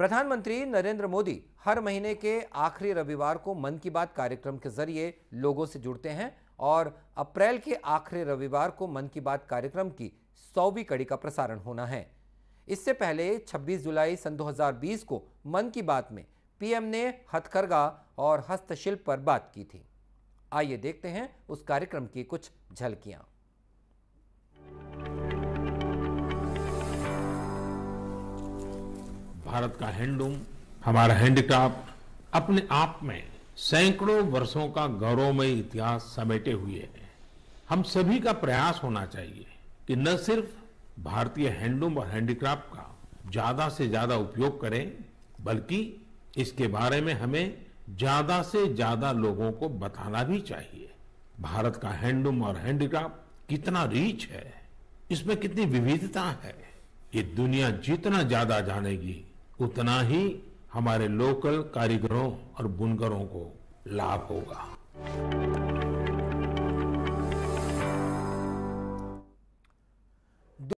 प्रधानमंत्री नरेंद्र मोदी हर महीने के आखिरी रविवार को मन की बात कार्यक्रम के जरिए लोगों से जुड़ते हैं और अप्रैल के आखिरी रविवार को मन की बात कार्यक्रम की सौवीं कड़ी का प्रसारण होना है इससे पहले 26 जुलाई सन 2020 को मन की बात में पीएम ने हथकरघा और हस्तशिल्प पर बात की थी आइए देखते हैं उस कार्यक्रम की कुछ झलकियां भारत का हैंडलूम हमारा हैंडीक्राफ्ट अपने आप में सैकड़ों वर्षों का गौरवमय इतिहास समेटे हुए है हम सभी का प्रयास होना चाहिए कि न सिर्फ भारतीय हैंडलूम और हैंडीक्राफ्ट का ज्यादा से ज्यादा उपयोग करें बल्कि इसके बारे में हमें ज्यादा से ज्यादा लोगों को बताना भी चाहिए भारत का हैंडलूम और हैंडीक्राफ्ट कितना रीच है इसमें कितनी विविधता है ये दुनिया जितना ज्यादा जानेगी उतना ही हमारे लोकल कारीगरों और बुनकरों को लाभ होगा